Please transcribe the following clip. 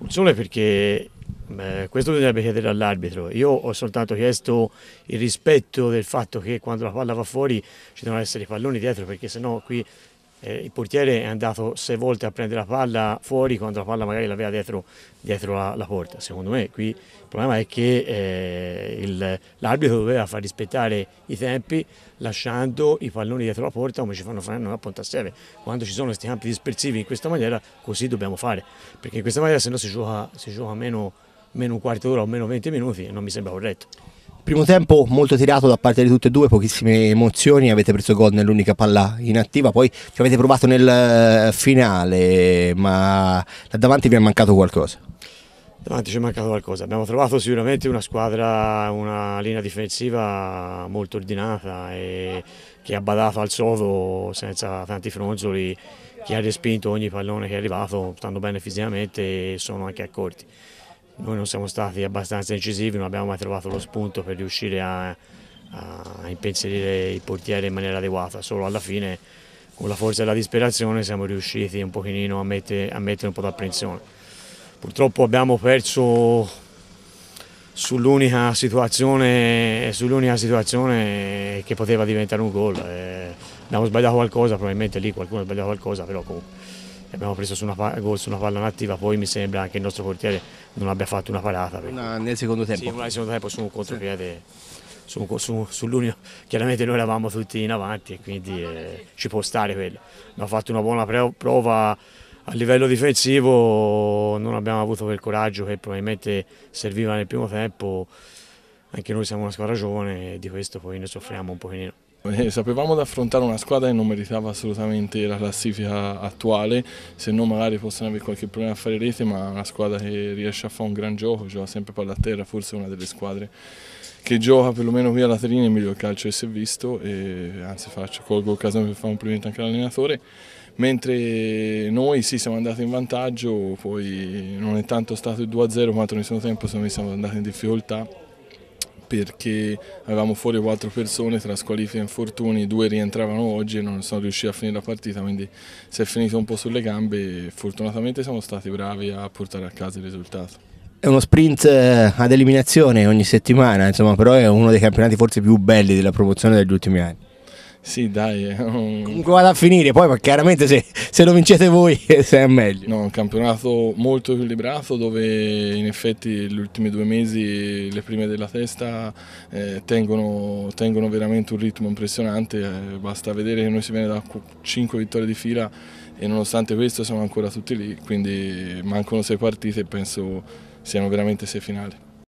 Non perché Beh, questo bisognerebbe chiedere all'arbitro. Io ho soltanto chiesto il rispetto del fatto che quando la palla va fuori ci devono essere i palloni dietro, perché sennò qui eh, il portiere è andato sei volte a prendere la palla fuori quando la palla magari l'aveva dietro, dietro la, la, porta. Secondo me qui il problema è che eh, l'arbitro doveva far rispettare i tempi lasciando i palloni dietro la porta come ci fanno fare noi a Pontassieve. Quando ci sono questi campi dispersivi in questa maniera così dobbiamo fare, perché in questa maniera se no si gioca, si gioca meno, meno un quarto d'ora o meno 20 minuti e non mi sembra corretto. Primo tempo molto tirato da parte di tutte e due, pochissime emozioni, avete preso gol nell'unica palla inattiva, poi ci avete provato nel eh, finale, ma là davanti vi è mancato qualcosa? Davanti ci è mancato qualcosa, abbiamo trovato sicuramente una squadra, una linea difensiva molto ordinata e che ha badato al sodo senza tanti fronzoli, che ha respinto ogni pallone che è arrivato, stando bene fisicamente e sono anche accorti. Noi non siamo stati abbastanza incisivi, non abbiamo mai trovato lo spunto per riuscire a, a impensierire il portiere in maniera adeguata, solo alla fine con la forza e la disperazione siamo riusciti un pochino a mettere, a mettere un po' d'apprensione. Purtroppo abbiamo perso sull'unica situazione, sull situazione, che poteva diventare un gol. Eh, abbiamo sbagliato qualcosa, probabilmente lì qualcuno ha sbagliato qualcosa, però comunque abbiamo preso su una, gol su una palla inattiva, poi mi sembra anche il nostro portiere non abbia fatto una parata. Una nel secondo tempo? Sì, una nel secondo tempo su un contropiede, sì. su, su, sull'unico, chiaramente noi eravamo tutti in avanti e quindi eh, ci può stare quello. Abbiamo fatto una buona prova a livello difensivo, non abbiamo avuto quel coraggio che probabilmente serviva nel primo tempo, anche noi siamo una squadra giovane e di questo poi ne soffriamo un pochino. Eh, sapevamo di affrontare una squadra che non meritava assolutamente la classifica attuale, se no magari possono avere qualche problema a fare rete, ma una squadra che riesce a fare un gran gioco, gioca sempre palla a terra, forse una delle squadre che gioca perlomeno qui alla Laterina è il miglior calcio che si è visto, e anzi faccio, colgo l'occasione per fare un complimento anche all'allenatore, mentre noi sì siamo andati in vantaggio, poi non è tanto stato il 2-0 quanto nel secondo tempo siamo andati in difficoltà perché avevamo fuori quattro persone tra squalifiche e infortuni, due rientravano oggi e non sono riusciti a finire la partita, quindi si è finito un po' sulle gambe e fortunatamente siamo stati bravi a portare a casa il risultato. È uno sprint eh, ad eliminazione ogni settimana, insomma, però è uno dei campionati forse più belli della promozione degli ultimi anni. Sì, dai. Un... Comunque vada a finire, poi chiaramente se, se lo vincete voi eh, se è meglio. No, un campionato molto equilibrato dove in effetti gli ultimi due mesi le prime della testa eh, tengono, tengono, veramente un ritmo impressionante, eh, basta vedere che noi si viene da 5 vittorie di fila e nonostante questo siamo ancora tutti lì, quindi mancano 6 partite e penso siano veramente 6 finali.